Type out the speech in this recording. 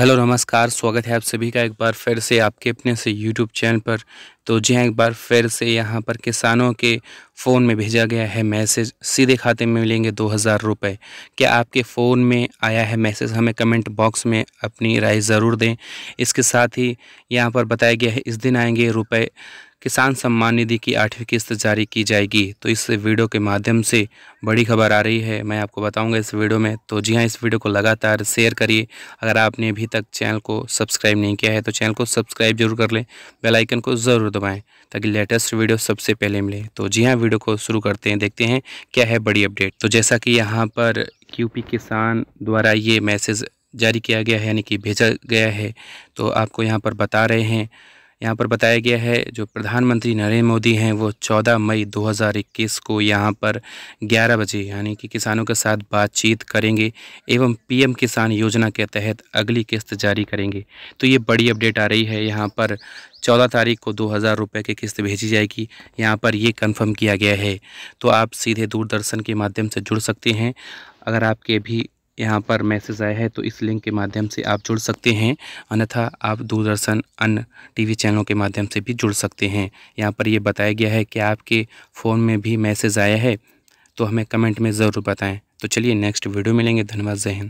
hello नमस्कार स्वागत है आप सभी का एक बार फिर से आपके अपने से यूट्यूब चैनल पर तो जी हाँ एक बार फिर से यहाँ पर किसानों के फ़ोन में भेजा गया है मैसेज सीधे खाते में मिलेंगे दो हज़ार रुपये क्या आपके फ़ोन में आया है मैसेज हमें कमेंट बॉक्स में अपनी राय ज़रूर दें इसके साथ ही यहाँ पर बताया गया है इस दिन आएंगे रुपये किसान सम्मान निधि की आठवीं किस्त जारी की जाएगी तो इस वीडियो के माध्यम से बड़ी खबर आ रही है मैं आपको बताऊंगा इस वीडियो में तो जी हाँ इस वीडियो को लगातार शेयर करिए अगर आपने अभी तक चैनल को सब्सक्राइब नहीं किया है तो चैनल को सब्सक्राइब जरूर कर लें बेलाइकन को ज़रूर दबाएँ ताकि लेटेस्ट वीडियो सबसे पहले मिले तो जी हाँ वीडियो को शुरू करते हैं देखते हैं क्या है बड़ी अपडेट तो जैसा कि यहाँ पर क्यू किसान द्वारा ये मैसेज जारी किया गया है यानी कि भेजा गया है तो आपको यहाँ पर बता रहे हैं यहाँ पर बताया गया है जो प्रधानमंत्री नरेंद्र मोदी हैं वो 14 मई 2021 को यहाँ पर 11 बजे यानी कि किसानों के साथ बातचीत करेंगे एवं पीएम किसान योजना के तहत अगली किस्त जारी करेंगे तो ये बड़ी अपडेट आ रही है यहाँ पर चौदह तारीख को दो हज़ार रुपये की किस्त भेजी जाएगी यहाँ पर ये कंफर्म किया गया है तो आप सीधे दूरदर्शन के माध्यम से जुड़ सकते हैं अगर आपके भी यहाँ पर मैसेज आया है तो इस लिंक के माध्यम से आप जुड़ सकते हैं अन्यथा आप दूरदर्शन अन्य टीवी चैनलों के माध्यम से भी जुड़ सकते हैं यहाँ पर यह बताया गया है कि आपके फ़ोन में भी मैसेज आया है तो हमें कमेंट में ज़रूर बताएं तो चलिए नेक्स्ट वीडियो मिलेंगे धन्यवाद जहन